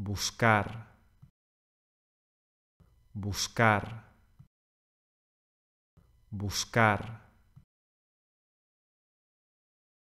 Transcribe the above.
buscar, buscar, buscar.